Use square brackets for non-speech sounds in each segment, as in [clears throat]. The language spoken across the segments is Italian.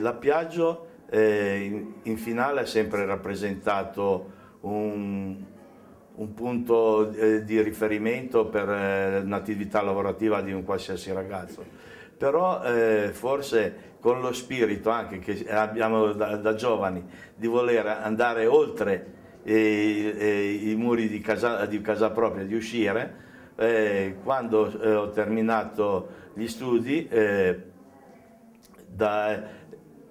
L'appiaggio Piaggio eh, in, finale ha sempre rappresentato un, un punto eh, di riferimento per eh, l'attività lavorativa di un qualsiasi ragazzo, però eh, forse con lo spirito anche che abbiamo da, da giovani di voler andare oltre eh, eh, i muri di casa, di casa, propria, di uscire, quando ho terminato gli studi da,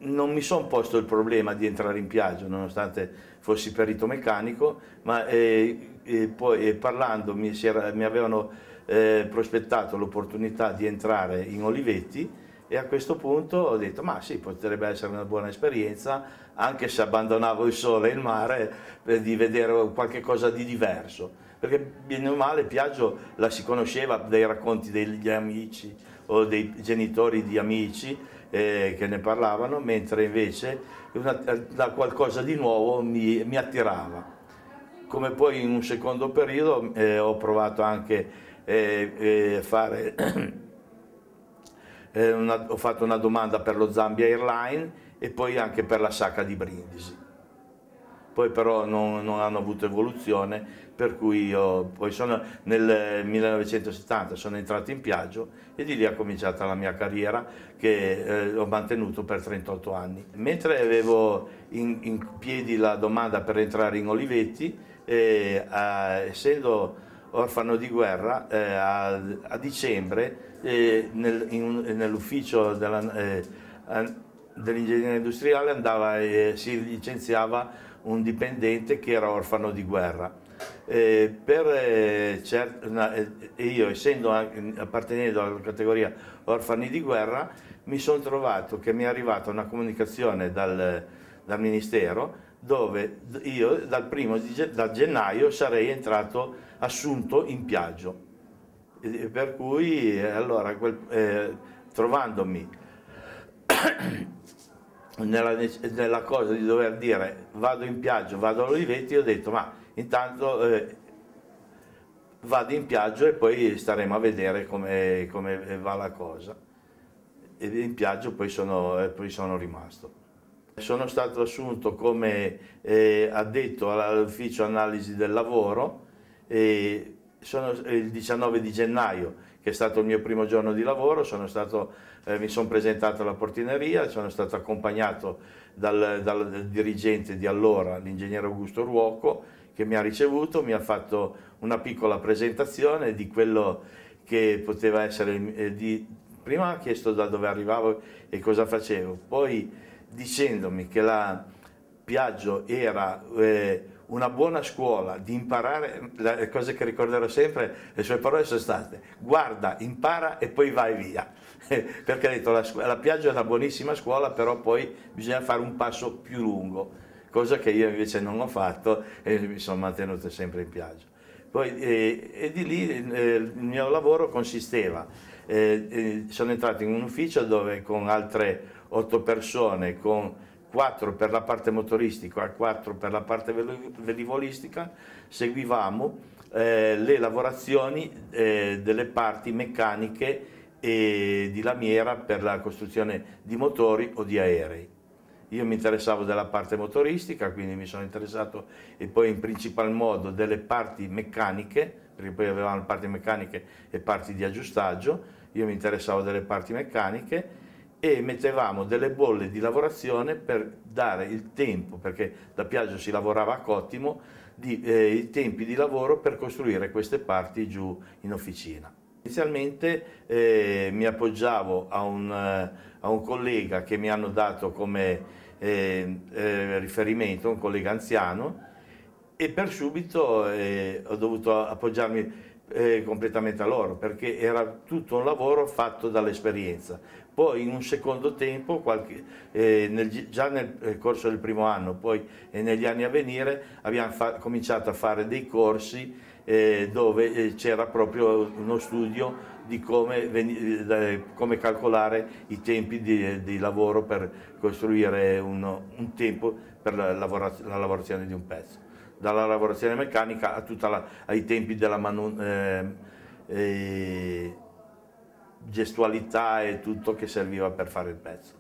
non mi sono posto il problema di entrare in piaggio, nonostante fossi perito meccanico, ma eh, eh, poi eh, parlando mi, era, mi avevano eh, prospettato l'opportunità di entrare in Olivetti e a questo punto ho detto ma sì, potrebbe essere una buona esperienza, anche se abbandonavo il sole e il mare, per di vedere qualche cosa di diverso. Perché bene o male Piaggio la si conosceva dai racconti degli amici o dei genitori di amici, eh, che ne parlavano, mentre invece una, da eh, qualcosa di nuovo mi, mi, attirava. Come poi in un secondo periodo eh, ho provato anche eh, eh fare, [clears throat] eh, una, ho fatto una domanda per lo Zambia Airline e poi anche per la Sacra di Brindisi poi però non, non, hanno avuto evoluzione, per cui io poi sono nel 1970 sono entrato in Piaggio e di lì è cominciata la mia carriera che eh, ho mantenuto per 38 anni. Mentre avevo in, in piedi la domanda per entrare in Olivetti, eh, eh, essendo orfano di guerra, eh, a, a, dicembre eh, nel, nell'ufficio eh, dell'ingegneria industriale andava, si licenziava un dipendente che era orfano di guerra. Eh, per, eh, cert- una, eh, io essendo anche, appartenendo alla categoria orfani di guerra mi sono trovato che mi è arrivata una comunicazione dal, dal ministero dove io dal primo di, da gennaio sarei entrato assunto in piaggio per cui eh, allora quel, eh, trovandomi nella, nella, cosa di dover dire vado in piaggio, vado all'Olivetti, ho detto ma intanto eh, vado in piaggio e poi staremo a vedere come, come va la cosa. E in piaggio poi sono, eh, poi sono rimasto. Sono stato assunto come eh, addetto all'ufficio analisi del lavoro eh, sono, il 19 di gennaio che è stato il mio primo giorno di lavoro, sono stato, eh, mi sono presentato alla portineria, sono stato accompagnato dal, dal, dirigente di allora, l'ingegnere Augusto Ruoco, che mi ha ricevuto, mi ha fatto una piccola presentazione di quello che poteva essere, eh, di, prima ha chiesto da dove arrivavo e cosa facevo, poi dicendomi che la Piaggio era... Eh, una buona scuola, di imparare le cose che ricorderò sempre, le sue parole sono state guarda, impara e poi vai via. [laughs] Perché ha detto la, la piaggia è una buonissima scuola, però poi bisogna fare un passo più lungo, cosa che io invece non ho fatto e mi sono mantenuto sempre in piaggia. Poi, eh, e di lì eh, il mio lavoro consisteva, eh, eh, sono entrato in un ufficio dove con altre otto persone, con 4 per la parte motoristica, 4 per la parte velivolistica, seguivamo eh, le lavorazioni eh, delle parti meccaniche e di lamiera per la costruzione di motori o di aerei. Io mi interessavo della parte motoristica, quindi mi sono interessato e poi in principal modo delle parti meccaniche, perché poi avevamo parti meccaniche e parti di aggiustaggio, io mi interessavo delle parti meccaniche e mettevamo delle bolle di lavorazione per dare il tempo, perché da Piaggio si lavorava a Cottimo, di, eh, i tempi di lavoro per costruire queste parti giù in officina. Inizialmente eh, mi appoggiavo a un, eh, a un, collega che mi hanno dato come eh, eh riferimento, un collega anziano, e per subito eh, ho dovuto appoggiarmi completamente a loro perché era tutto un lavoro fatto dall'esperienza poi in un secondo tempo, qualche, eh, nel, già nel, eh, corso del primo anno poi, e negli anni a venire abbiamo fa, cominciato a fare dei corsi eh, dove eh, c'era proprio uno studio di come, eh, eh, come calcolare i tempi di, eh, di lavoro per costruire uno, un tempo per la, lavora, la, lavorazione di un pezzo, dalla lavorazione meccanica la, ai tempi della manutenzione ehm, gestualità e tutto che serviva per fare il pezzo.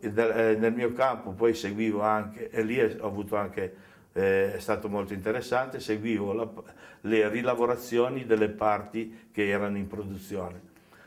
Eh, nel mio campo poi seguivo anche, e lì ho avuto anche, eh, è stato molto interessante, seguivo la, le rilavorazioni delle parti che erano in produzione.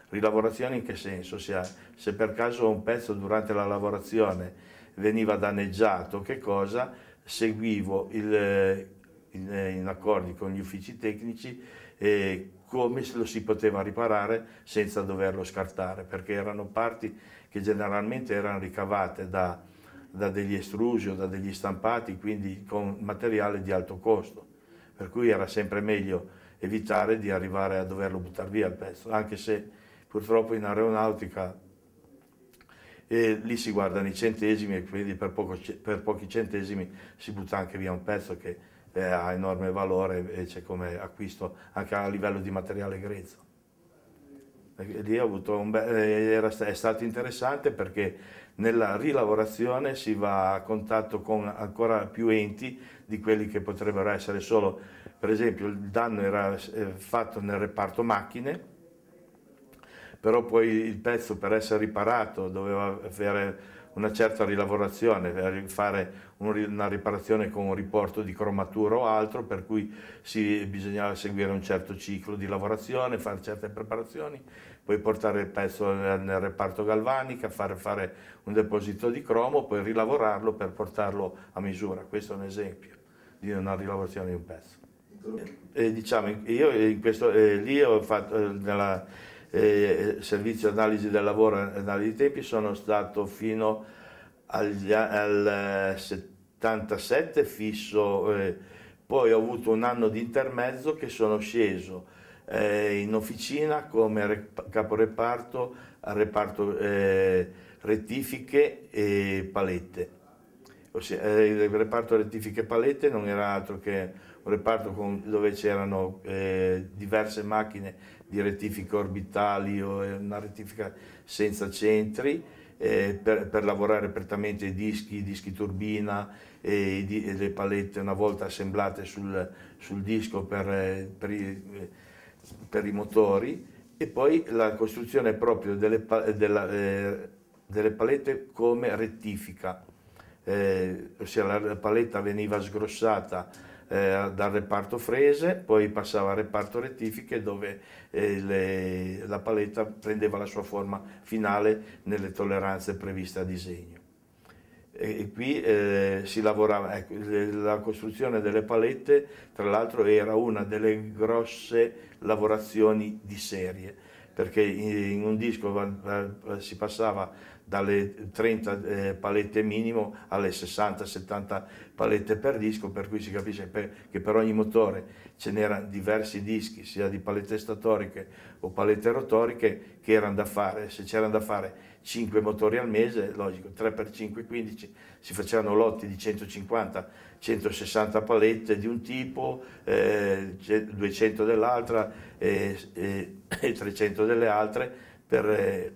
Rilavorazioni in che senso? Se, se per caso un pezzo durante la lavorazione veniva danneggiato, che cosa? Seguivo il, eh, in, eh, in, accordi con gli uffici tecnici eh, come lo si poteva riparare senza doverlo scartare, perché erano parti che generalmente erano ricavate da, da degli estrusi o da degli stampati, quindi con materiale di alto costo, per cui era sempre meglio evitare di arrivare a doverlo buttare via il pezzo, anche se purtroppo in aeronautica eh, lì si guardano i centesimi e quindi per, poco, per pochi centesimi si butta anche via un pezzo che eh, ha enorme valore invece come acquisto anche a livello di materiale grezzo. E lì eh, era, è stato interessante perché nella rilavorazione si va a contatto con ancora più enti di quelli che potrebbero essere solo, per esempio il danno era eh, fatto nel reparto macchine, però poi il pezzo per essere riparato doveva avere una certa rilavorazione, fare una riparazione con un riporto di cromatura o altro, per cui si, bisognava seguire un certo ciclo di lavorazione, fare certe preparazioni, poi portare il pezzo nel reparto galvanica, fare, fare un deposito di cromo, poi rilavorarlo per portarlo a misura. Questo è un esempio di una rilavorazione di un pezzo. Ecco. E, diciamo, io in questo, eh, lì ho fatto eh, nella, eh, servizio analisi del lavoro e analisi dei tempi sono stato fino agli, al 77 eh, fisso, eh, poi ho avuto un anno di intermezzo che sono sceso eh, in officina come rep- caporeparto al reparto eh, rettifiche e palette. Ossia, eh, il reparto rettifiche e palette non era altro che un reparto con, dove c'erano diverse macchine di rettifica orbitali o eh, una rettifica senza centri eh, per, per, lavorare prettamente i dischi, i dischi turbina e, eh, di, e, eh, le palette una volta assemblate sul, sul disco per, per, i, per, i, motori e poi la costruzione proprio delle, della, eh, delle palette come rettifica, eh, ossia la paletta veniva sgrossata eh, dal reparto frese, poi passava al reparto rettifiche dove eh, le, la paletta prendeva la sua forma finale nelle tolleranze previste a disegno. E, e qui eh, si lavorava, ecco, la costruzione delle palette tra l'altro era una delle grosse lavorazioni di serie perché in un disco si passava dalle 30 eh, palette minimo alle 60-70 palette per disco, per cui si capisce per, che per ogni motore ce n'erano diversi dischi, sia di palette statoriche o palette rotoriche, che erano da fare. Se c'erano da fare 5 motori al mese, logico, 3x5, 15, si facevano lotti di 150-160 palette di un tipo, eh, 200 dell'altra eh, e, e, 300 delle altre, per... Eh,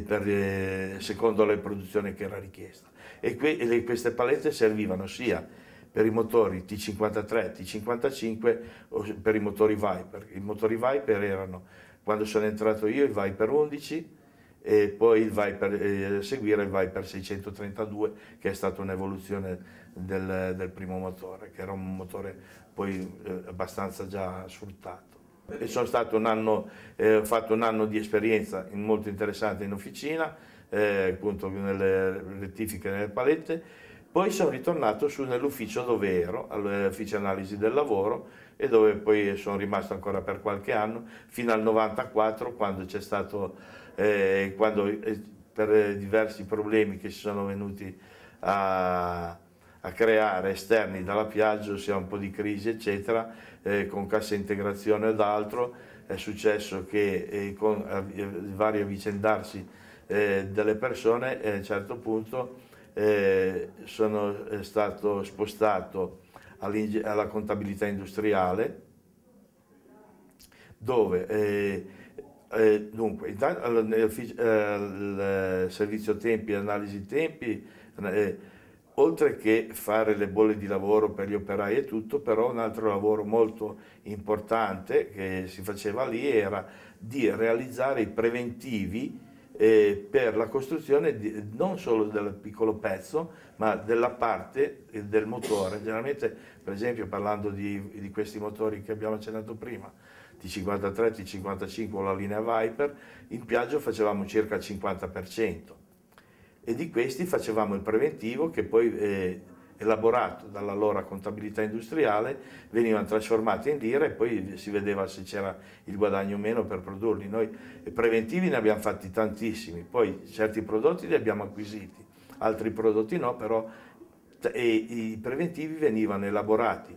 per, eh, secondo le produzioni che era richiesta. E, que, e queste palette servivano sia per i motori T53, T55 o per i motori Viper. I motori Viper erano, quando sono entrato io, il Viper 11 e poi il Viper, eh, seguire il Viper 632 che è stata un'evoluzione del, del, primo motore, che era un motore poi eh, abbastanza già sfruttato. E sono stato un anno, eh, ho fatto un anno di esperienza molto interessante in officina, eh, appunto nelle rettifiche nelle palette, poi sono ritornato su nell'ufficio dove ero, all'ufficio analisi del lavoro e dove poi sono rimasto ancora per qualche anno, fino al 94 quando c'è stato, eh, quando eh, per eh, diversi problemi che si sono venuti a, a creare esterni dalla piaggia, ossia un po' di crisi eccetera, eh, con cassa integrazione ad altro, è successo che eh, con eh, il vario avvicendarsi eh, delle persone a un certo punto eh, sono eh, stato spostato alla contabilità industriale dove eh, dunque, intanto, il, servizio tempi, analisi tempi, eh, oltre che fare le bolle di lavoro per gli operai e tutto, però un altro lavoro molto importante che si faceva lì era di realizzare i preventivi eh, per la costruzione di, non solo del piccolo pezzo, ma della parte del motore. Generalmente, per esempio, parlando di, di questi motori che abbiamo accennato prima, T53, T55 o la linea Viper, in piaggio facevamo circa il 50% e di questi facevamo il preventivo che poi eh, elaborato dall'allora contabilità industriale veniva trasformato in lire e poi si vedeva se c'era il guadagno o meno per produrli. Noi preventivi ne abbiamo fatti tantissimi, poi certi prodotti li abbiamo acquisiti, altri prodotti no, però i preventivi venivano elaborati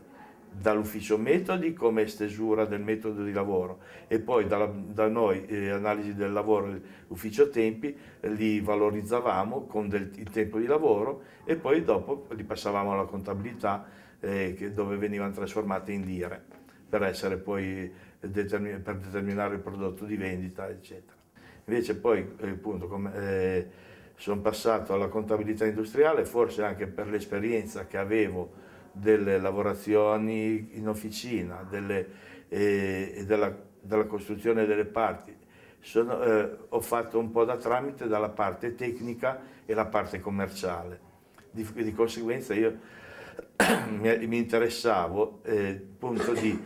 dall'ufficio metodi come stesura del metodo di lavoro e poi da, da noi eh, analisi del lavoro ufficio tempi eh, li valorizzavamo con del, il tempo di lavoro e poi dopo li passavamo alla contabilità eh, dove venivano trasformate in lire per, essere poi, eh, determin, per determinare il prodotto di vendita eccetera. Invece poi eh, appunto come, sono passato alla contabilità industriale forse anche per l'esperienza che avevo delle lavorazioni in officina, delle, eh, della, della, costruzione delle parti. Sono, eh, ho fatto un po' da tramite dalla parte tecnica e la parte commerciale. Di, di conseguenza io [clears throat] mi, interessavo eh, appunto di,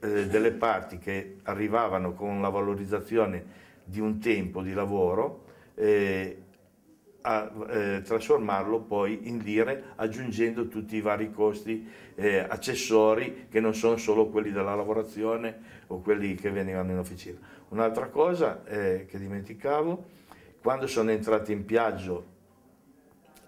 eh, delle parti che arrivavano con la valorizzazione di un tempo di lavoro eh, a eh, trasformarlo poi in lire aggiungendo tutti i vari costi eh, accessori che non sono solo quelli della lavorazione o quelli che venivano in officina. Un'altra cosa eh, che dimenticavo, quando sono entrate in piaggio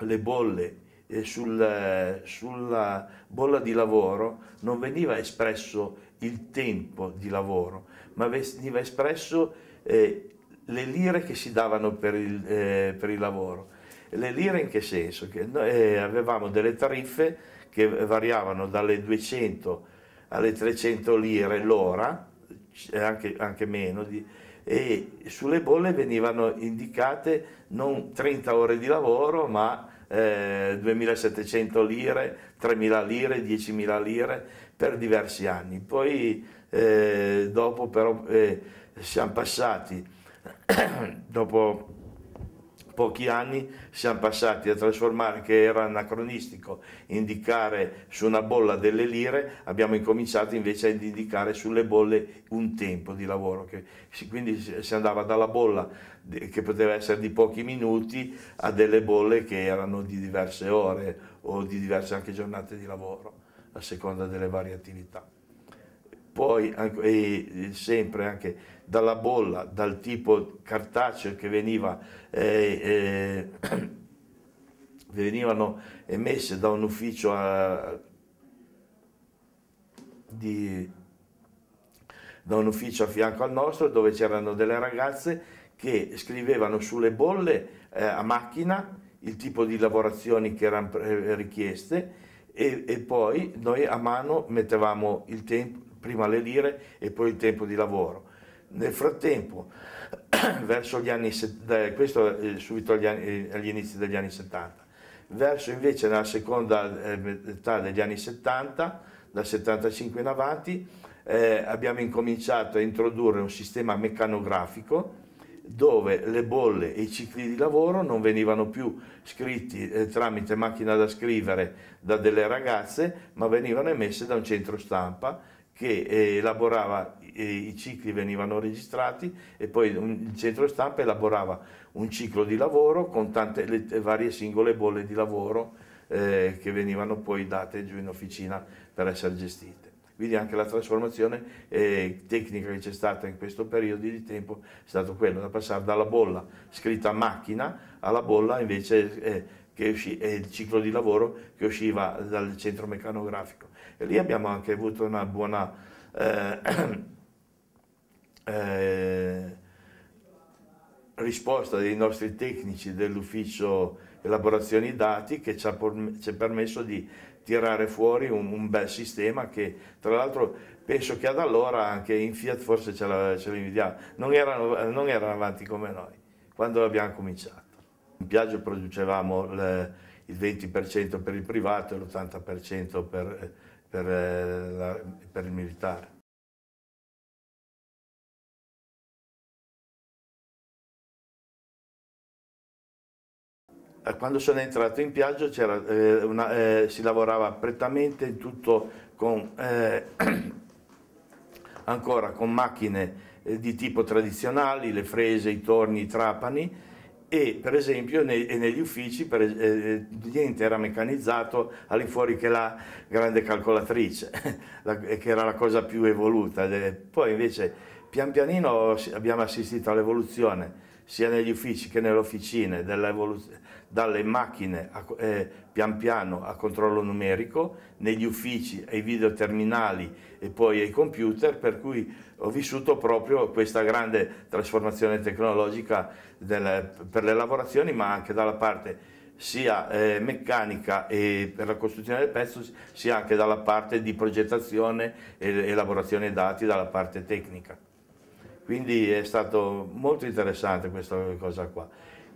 le bolle eh, sul, eh, sulla bolla di lavoro non veniva espresso il tempo di lavoro, ma veniva espresso eh, le lire che si davano per il, eh, per il lavoro. Le lire in che senso? Che noi eh, avevamo delle tariffe che variavano dalle 200 alle 300 lire l'ora, eh, anche, anche meno, di, e sulle bolle venivano indicate non 30 ore di lavoro ma eh, 2.700 lire, 3.000 lire, 10.000 lire per diversi anni. Poi eh, dopo però eh, siamo passati [coughs] dopo pochi anni siamo passati a trasformare che era anacronistico indicare su una bolla delle lire, abbiamo incominciato invece ad indicare sulle bolle un tempo di lavoro, che, quindi si andava dalla bolla che poteva essere di pochi minuti a delle bolle che erano di diverse ore o di diverse anche giornate di lavoro, a seconda delle varie attività. Poi sempre anche dalla bolla, dal tipo cartaceo che veniva, eh, eh, [clears throat] venivano emesse da un ufficio a, eh, di, da un ufficio a fianco al nostro dove c'erano delle ragazze che scrivevano sulle bolle eh, a macchina il tipo di lavorazioni che erano eh, richieste e, e, poi noi a mano mettevamo il tempo, prima le lire e poi il tempo di lavoro. Nel frattempo, [clears throat] verso gli anni, questo eh, subito agli, anni, eh, agli inizi degli anni 70, verso invece la seconda eh, metà degli anni 70, dal 75 in avanti, eh, abbiamo incominciato a introdurre un sistema meccanografico dove le bolle e i cicli di lavoro non venivano più scritti eh, tramite macchina da scrivere da delle ragazze, ma venivano emesse da un centro stampa che eh, elaborava i cicli venivano registrati e poi il centro stampa elaborava un ciclo di lavoro con tante le varie singole bolle di lavoro eh, che venivano poi date giù in officina per essere gestite. Quindi anche la trasformazione eh, tecnica che c'è stata in questo periodo di tempo è stata quella da passare dalla bolla scritta a macchina alla bolla invece eh, che usci- il ciclo di lavoro che usciva dal centro meccanografico. E lì abbiamo anche avuto una buona eh, [clears throat] Eh, risposta dei nostri tecnici dell'ufficio elaborazioni dati che ci ha, ci ha permesso di tirare fuori un, un, bel sistema che tra l'altro penso che ad allora anche in Fiat forse ce l'invidiamo, non erano, non erano avanti come noi quando abbiamo cominciato. In Piaggio producevamo le, il 20% per il privato e l'80% per, per, eh, per il militare. Eh, quando sono entrato in piaggio eh, una, eh, si lavorava prettamente tutto con, eh, [clears throat] ancora con macchine eh, di tipo tradizionali, le frese, i torni, i trapani e per esempio nei, negli uffici per, eh, niente era meccanizzato all'infuori che la grande calcolatrice, [laughs] la, che era la cosa più evoluta. Poi invece pian pianino abbiamo assistito all'evoluzione sia negli uffici che nelle officine, dalle macchine a, eh, pian piano a controllo numerico, negli uffici ai videoterminali e poi ai computer, per cui ho vissuto proprio questa grande trasformazione tecnologica del, per le lavorazioni, ma anche dalla parte sia eh, meccanica e per la costruzione del pezzo, sia anche dalla parte di progettazione e elaborazione dei dati, dalla parte tecnica. Quindi è stato molto interessante questa cosa qua.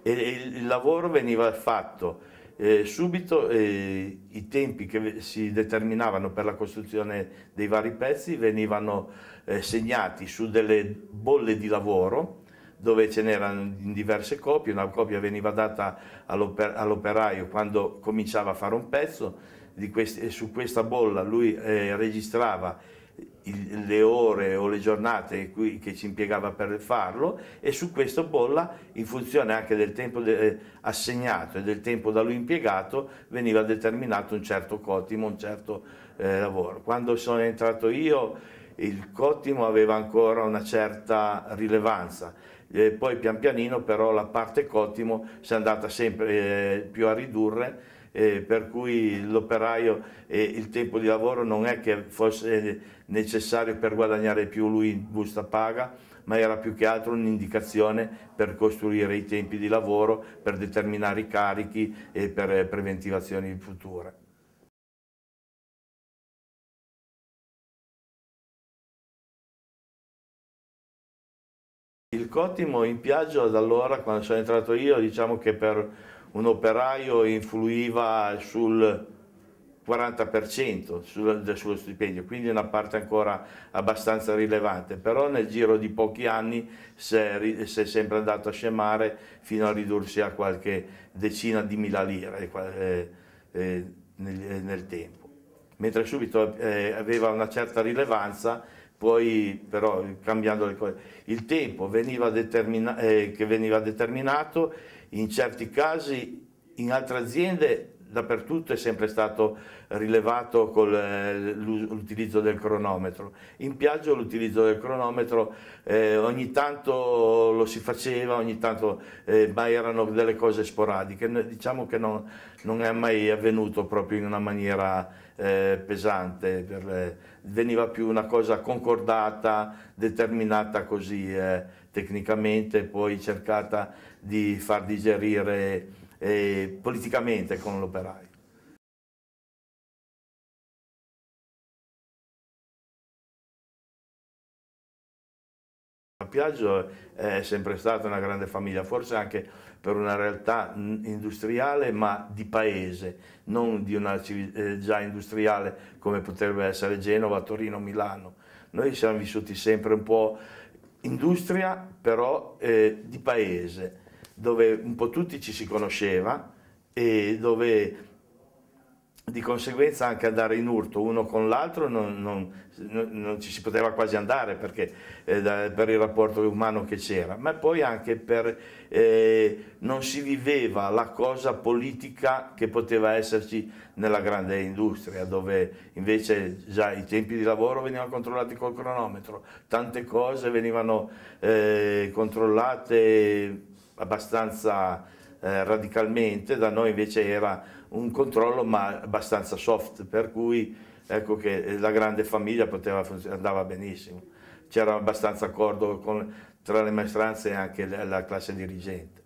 E il lavoro veniva fatto eh, subito eh, i tempi che si determinavano per la costruzione dei vari pezzi venivano eh, segnati su delle bolle di lavoro dove ce n'erano in diverse copie, una copia veniva data all'operaio quando cominciava a fare un pezzo questi, e su questa bolla lui eh, registrava le ore o le giornate che ci impiegava per farlo e su questo Bolla, in funzione anche del tempo eh, assegnato e del tempo da lui impiegato, veniva determinato un certo cotimo, un certo eh, lavoro. Quando sono entrato io il cotimo aveva ancora una certa rilevanza, eh, poi pian pianino però la parte cotimo si è andata sempre eh, più a ridurre eh, per cui l'operaio e il tempo di lavoro non è che fosse necessario per guadagnare più lui in busta paga, ma era più che altro un'indicazione per costruire i tempi di lavoro, per determinare i carichi e per preventivazioni future. Il Cottimo in Piaggio da allora, quando sono entrato io, diciamo che per un operaio influiva sul 40% sul, del suo stipendio, quindi una parte ancora abbastanza rilevante, però nel giro di pochi anni si è, si è sempre andato a scemare fino a ridursi a qualche decina di mila lire eh, eh, nel, eh, nel, tempo. Mentre subito eh, aveva una certa rilevanza, poi però cambiando le cose, il tempo veniva eh, che veniva determinato in certi casi in altre aziende dappertutto è sempre stato rilevato con eh, l'utilizzo del cronometro. In piaggio l'utilizzo del cronometro eh, ogni tanto lo si faceva, ogni tanto, eh, ma erano delle cose sporadiche. Diciamo che non, non è mai avvenuto proprio in una maniera eh, pesante, per, eh, veniva più una cosa concordata, determinata così eh, tecnicamente, poi cercata di far digerire eh, politicamente con l'operaio. Piaggio è sempre stata una grande famiglia, forse anche per una realtà industriale ma di paese, non di una eh, già industriale come potrebbe essere Genova, Torino, Milano. Noi siamo vissuti sempre un po' industria però eh, di paese dove un po' tutti ci si conosceva e dove di conseguenza anche andare in urto uno con l'altro non, non, non, ci si poteva quasi andare perché, eh, per il rapporto umano che c'era, ma poi anche per eh, non si viveva la cosa politica che poteva esserci nella grande industria, dove invece già i tempi di lavoro venivano controllati col cronometro, tante cose venivano eh, controllate abbastanza eh, radicalmente, da noi invece era un controllo ma abbastanza soft, per cui ecco che eh, la grande famiglia poteva, andava benissimo, c'era abbastanza accordo con, tra le maestranze e anche la, la classe dirigente.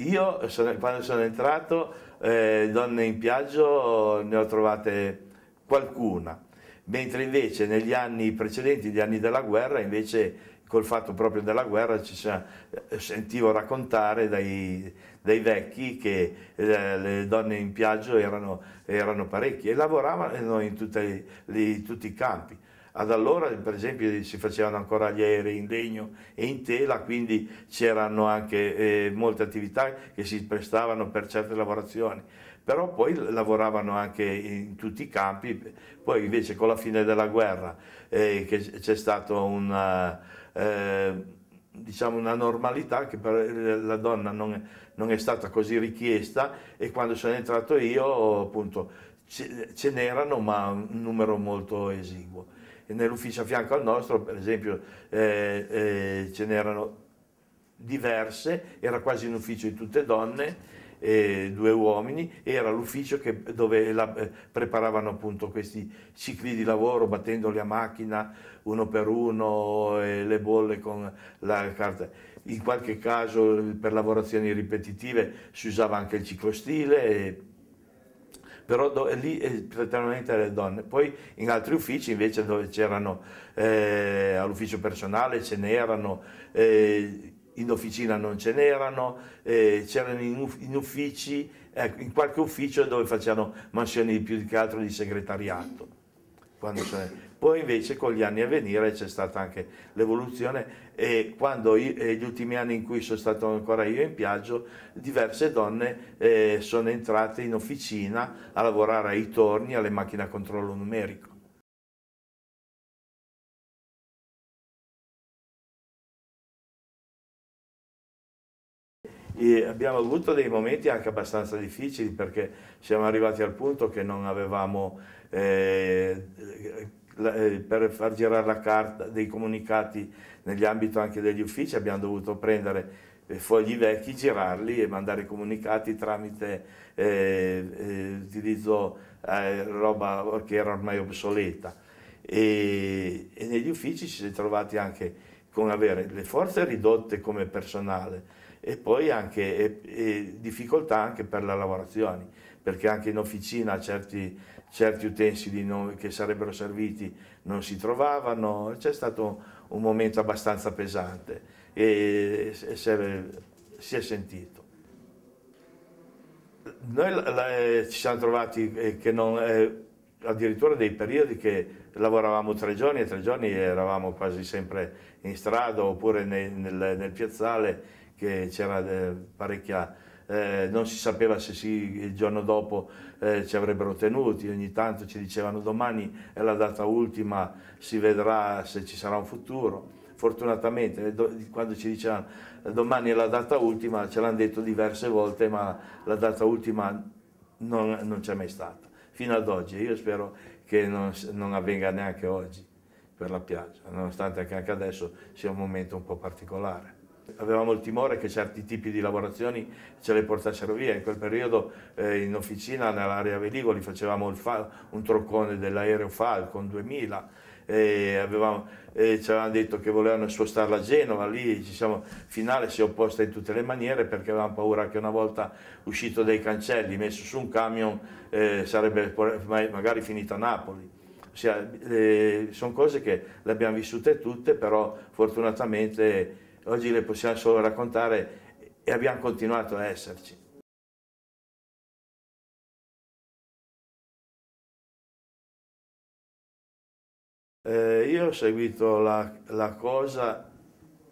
Io sono, quando sono entrato eh, donne in piaggio ne ho trovate qualcuna, mentre invece negli anni precedenti, gli anni della guerra, invece col fatto proprio della guerra ci eh, sentivo raccontare dai, dai vecchi che eh, le donne in piaggio erano, erano parecchie e lavoravano in, tutte, in tutti i campi ad allora per esempio si facevano ancora gli aerei in legno e in tela, quindi c'erano anche eh, molte attività che si prestavano per certe lavorazioni però poi lavoravano anche in tutti i campi, poi invece con la fine della guerra eh, c'è stata una, eh, eh, diciamo una, normalità che per eh, la donna non, non, è stata così richiesta e quando sono entrato io appunto ce n'erano ma un numero molto esiguo. Nell'ufficio a fianco al nostro per esempio eh, eh, ce n'erano diverse, era quasi un ufficio di tutte donne eh, due uomini, era l'ufficio che, dove la, eh, preparavano appunto questi cicli di lavoro battendoli a macchina uno per uno, eh, le bolle con la carta. In qualche caso per lavorazioni ripetitive si usava anche il ciclostile. E, però do, lì praticamente eh, le donne. Poi in altri uffici invece dove c'erano, eh, all'ufficio personale ce n'erano, eh, in officina non ce n'erano, eh, c'erano in, uff in uffici, eh, in qualche ufficio dove facevano mansioni più che altro di segretariato. Poi invece con gli anni a venire c'è stata anche l'evoluzione e quando io, eh, gli ultimi anni in cui sono stato ancora io in piaggio, diverse donne eh, sono entrate in officina a lavorare ai torni, alle macchine a controllo numerico E abbiamo avuto dei momenti anche abbastanza difficili perché siamo arrivati al punto che non avevamo eh, eh per far girare la carta dei comunicati negli ambiti anche degli uffici abbiamo dovuto prendere eh, fogli vecchi, girarli e mandare comunicati tramite eh, eh, utilizzo eh, roba che era ormai obsoleta e, e negli uffici ci si è trovati anche con avere le forze ridotte come personale e poi anche e, e difficoltà anche per le lavorazioni, perché anche in officina certi, certi utensili non, che sarebbero serviti non si trovavano, c'è stato un momento abbastanza pesante e, e se, si è sentito. Noi la, la, eh, ci siamo trovati eh, che non, eh, addirittura dei periodi che lavoravamo tre giorni e tre giorni eravamo quasi sempre in strada oppure nel, nel, nel piazzale che c'era eh, parecchia... Eh, non si sapeva se sì, il giorno dopo eh, ci avrebbero tenuti, ogni tanto ci dicevano domani è la data ultima, si vedrà se ci sarà un futuro. Fortunatamente eh, quando ci dicevano eh, domani è la data ultima ce l'hanno detto diverse volte ma la data ultima non, non c'è mai stata, fino ad oggi. Io spero che non, non avvenga neanche oggi per la piazza, nonostante anche adesso sia un momento un po' particolare. Avevamo il timore che certi tipi di lavorazioni ce le portassero via. In quel periodo eh, in officina nell'area Velivoli facevamo un troccone dell'aereo Falcon 2000 e, avevamo, e, ci avevano detto che volevano spostarla a Genova, lì ci siamo, finale si è opposta in tutte le maniere perché avevamo paura che una volta uscito dai cancelli, messo su un camion, eh, sarebbe magari finita a Napoli. Ossia, eh, sono cose che le abbiamo vissute tutte, però fortunatamente oggi le possiamo solo raccontare e abbiamo continuato a esserci. Eh, io ho seguito la, la, cosa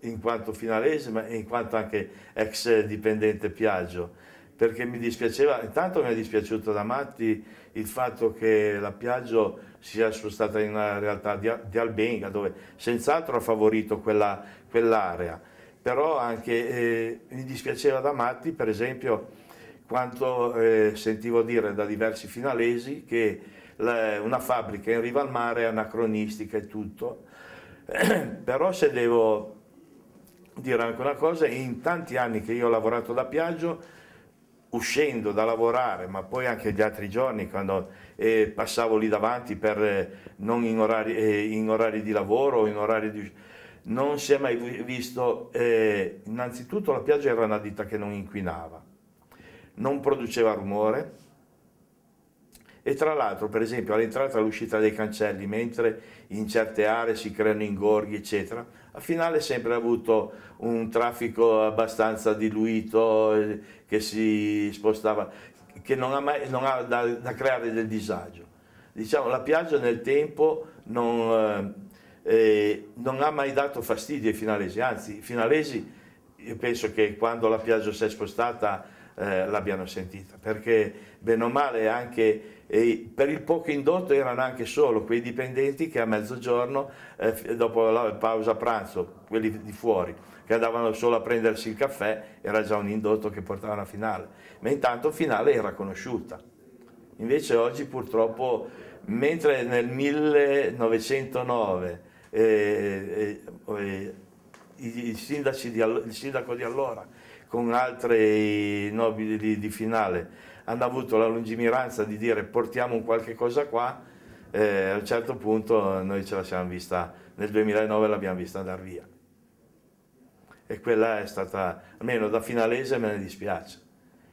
in quanto finalese, ma in quanto anche ex dipendente Piaggio perché mi dispiaceva, intanto mi è dispiaciuto da matti il fatto che la Piaggio sia spostata in una realtà di, di Albenga dove senz'altro ha favorito quella, quell'area, però anche eh, mi dispiaceva da matti per esempio quanto eh, sentivo dire da diversi finalesi che la, una fabbrica in riva al mare è anacronistica e tutto, [clears throat] però se devo dire anche una cosa, in tanti anni che io ho lavorato da Piaggio uscendo da lavorare, ma poi anche gli altri giorni quando eh, passavo lì davanti per, eh, non in orari, eh, in orari, di lavoro o in orari di non si è mai visto, eh, innanzitutto la pioggia era una ditta che non inquinava, non produceva rumore e tra l'altro per esempio all'entrata e all'uscita dei cancelli, mentre in certe aree si creano ingorghi eccetera, al finale sempre avuto un traffico abbastanza diluito eh, che si spostava, che non ha mai non ha da, da, creare del disagio. Diciamo, la Piaggio nel tempo non, eh, eh, non ha mai dato fastidio ai finalesi, anzi i finalesi io penso che quando la Piaggio si è spostata eh, l'abbiano sentita, perché bene o male anche eh, per il poco indotto erano anche solo quei dipendenti che a mezzogiorno, eh, dopo la pausa pranzo, quelli di fuori, che andavano solo a prendersi il caffè, era già un indotto che portava a finale, ma intanto finale era conosciuta. Invece oggi purtroppo, mentre nel 1909 eh, eh, eh, il, sindaco di allora con altri nobili di, di finale hanno avuto la lungimiranza di dire portiamo qualche cosa qua, eh, a un certo punto noi ce la siamo vista, nel 2009 l'abbiamo vista andare via. E quella è stata, almeno da finalese me ne dispiace.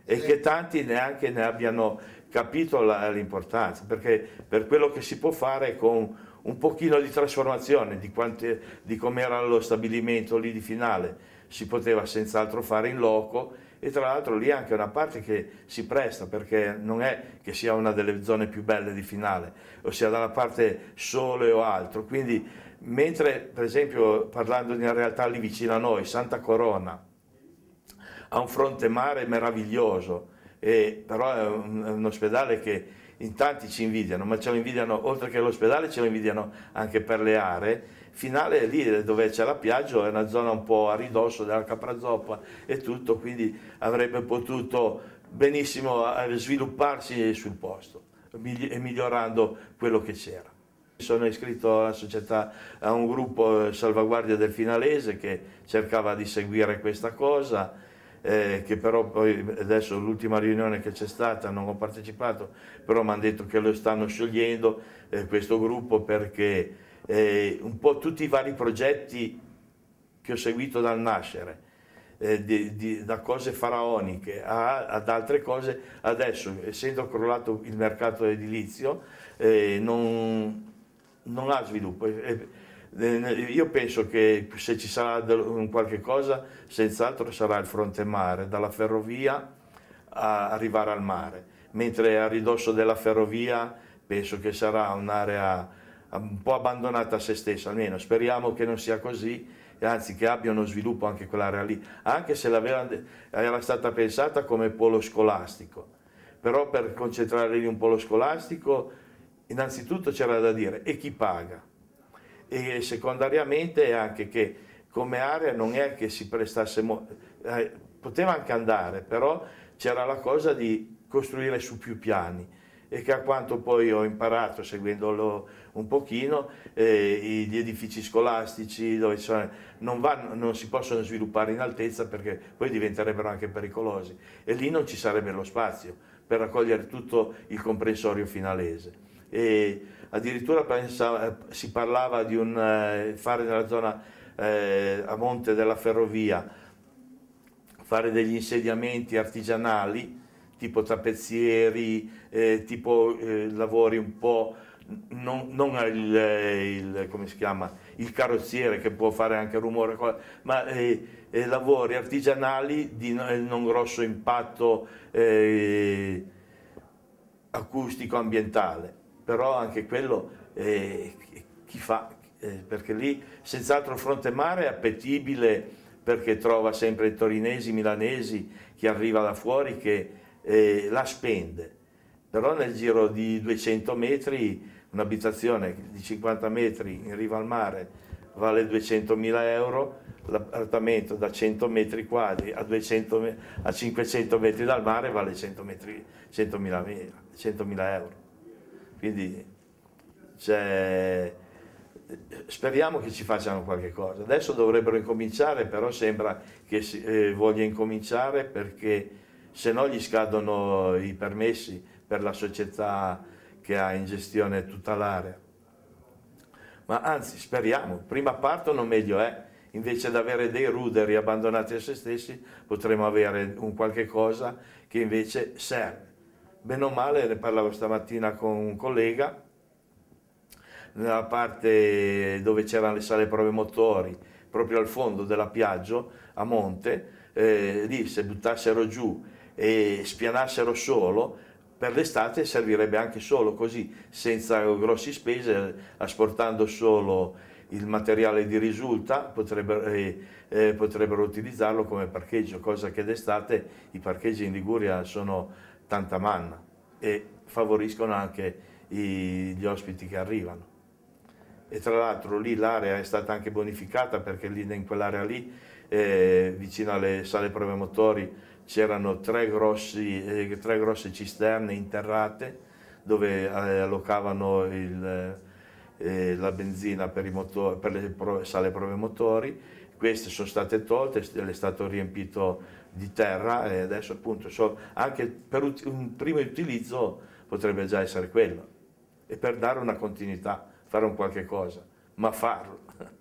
E sì. che tanti neanche ne abbiano capito l'importanza, perché per quello che si può fare con un pochino di trasformazione di, quanti, di com'era lo stabilimento lì di finale, si poteva senz'altro fare in loco e tra l'altro lì anche una parte che si presta perché non è che sia una delle zone più belle di finale, ossia dalla parte sole o altro, quindi mentre per esempio parlando di una realtà lì vicino a noi, Santa Corona, ha un fronte mare meraviglioso, e, però è un, è un ospedale che in tanti ci invidiano, ma ce lo invidiano, oltre che l'ospedale ce lo invidiano anche per le aree, finale lì dove c'è la Piaggio, è una zona un po' a ridosso della Caprazoppa e tutto, quindi avrebbe potuto benissimo eh, svilupparsi sul posto e migliorando quello che c'era. Sono iscritto alla società, a un gruppo eh, salvaguardia del finalese che cercava di seguire questa cosa, eh, che però poi adesso l'ultima riunione che c'è stata non ho partecipato, però mi hanno detto che lo stanno sciogliendo eh, questo gruppo perché eh, un po' tutti i vari progetti che ho seguito dal nascere, eh, di, di, da cose faraoniche a, ad altre cose, adesso essendo crollato il mercato edilizio eh, non, non, ha sviluppo. Eh, eh, eh, io penso che se ci sarà qualche cosa, senz'altro sarà il fronte mare, dalla ferrovia a arrivare al mare, mentre a ridosso della ferrovia penso che sarà un'area un po' abbandonata a se stessa, almeno speriamo che non sia così, anzi che abbia uno sviluppo anche quell'area lì, anche se era stata pensata come polo scolastico, però per concentrare lì un polo scolastico innanzitutto c'era da dire e chi paga? E secondariamente anche che come area non è che si prestasse, mo- eh, poteva anche andare, però c'era la cosa di costruire su più piani e che a quanto poi ho imparato seguendo lo, un pochino, eh, gli edifici scolastici dove sono, non, vanno, non, si possono sviluppare in altezza perché poi diventerebbero anche pericolosi e lì non ci sarebbe lo spazio per raccogliere tutto il comprensorio finalese. E addirittura pensava, eh, si parlava di un, eh, fare nella zona eh, a monte della ferrovia, fare degli insediamenti artigianali tipo tappezzieri, eh, tipo eh, lavori un po' non, non il, eh, il, come si chiama, il carrozziere che può fare anche rumore, ma eh, eh, lavori artigianali di eh, non grosso impatto eh, acustico ambientale. Però anche quello eh, chi fa, perché lì senz'altro fronte mare è appetibile perché trova sempre i torinesi, i milanesi, chi arriva da fuori che la spende. Però nel giro di 200 metri un'abitazione di 50 metri in riva al mare vale 200.000 euro, l'appartamento da 100 metri quadri a, 200, a 500 metri dal mare vale 100.000 100 euro. Quindi cioè, speriamo che ci facciano qualche cosa. Adesso dovrebbero incominciare, però sembra che si, eh, voglia incominciare perché se no gli scadono i permessi per la società che ha in gestione tutta l'area. Ma anzi, speriamo, prima partono meglio è, eh. invece di avere dei ruderi abbandonati a se stessi, potremmo avere un qualche cosa che invece serve. Bene o male, ne parlavo stamattina con un collega, nella parte dove c'erano le sale prove motori, proprio al fondo della Piaggio, a monte, eh, lì se buttassero giù e spianassero solo, per l'estate servirebbe anche solo così, senza grossi spese, asportando solo il materiale di risulta, potrebbero, eh, eh, potrebbero utilizzarlo come parcheggio, cosa che d'estate i parcheggi in Liguria sono tanta manna e favoriscono anche i, gli ospiti che arrivano. E tra l'altro lì l'area è stata anche bonificata perché lì in quell'area lì, eh, vicino alle sale prove motori, c'erano tre, grossi, eh, tre grosse cisterne interrate dove eh, allocavano il, eh, la benzina per, motori, per le pro, sale prove motori, queste sono state tolte, è stato riempito di terra e adesso appunto so, anche per un primo utilizzo potrebbe già essere quello e per dare una continuità, fare un qualche cosa, ma farlo. [laughs]